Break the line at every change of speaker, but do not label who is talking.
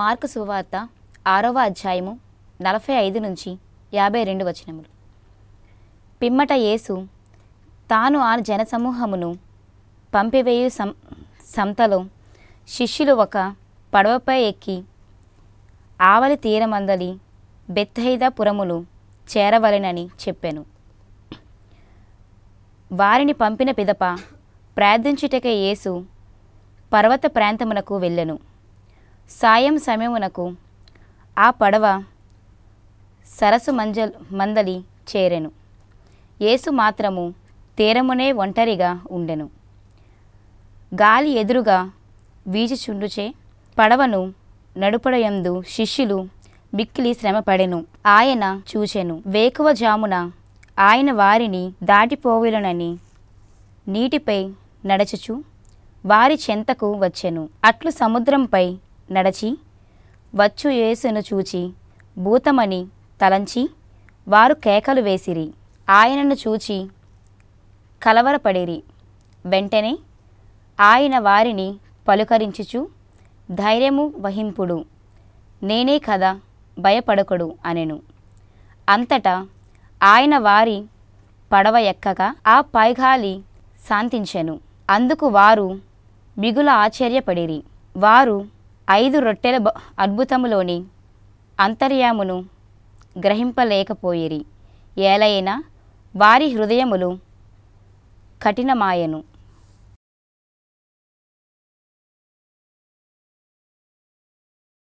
mark సువార్త ఆరవ అధ్యాయము నలభై ఐదు నుంచి యాభై రెండు వచనములు పిమ్మట యేసు తాను ఆ జనసమూహమును పంపివేయు సం సంతలో శిష్యులు ఒక పడవపై ఎక్కి ఆవలి తీరమందలి బెత్తహైద పురములు చేరవలెనని చెప్పాను వారిని పంపిన పిదప ప్రార్థించుటకే యేసు పర్వత ప్రాంతమునకు వెళ్ళెను సాయం సమయమునకు ఆ పడవ సరసు మంజల్ మందలి చేరెను యేసు మాత్రము తీరమునే ఒంటరిగా ఉండెను గాలి ఎదురుగా వీచుచుండుచే పడవను నడుపడయందు శిష్యులు మిక్కిలి శ్రమపడెను ఆయన చూచెను వేకువ జామున ఆయన వారిని దాటిపోవులనని నీటిపై నడచచు వారి చెంతకు వచ్చెను అట్లు సముద్రంపై నడచి వచ్చు యేసును చూచి భూతమని తలంచి వారు కేకలు వేసిరి ఆయనను చూచి కలవరపడిరి వెంటనే ఆయన వారిని పలుకరించుచు ధైర్యము వహింపుడు నేనే కదా భయపడకుడు అనెను అంతటా ఆయన వారి పడవ ఎక్కగా ఆ పైగాలి శాంతించెను అందుకు వారు మిగుల ఆశ్చర్యపడిరి వారు ఐదు రొట్టెల అద్భుతములోని అంతర్యామును గ్రహింపలేకపోయిరి ఏలైనా వారి హృదయములు కఠినమాయను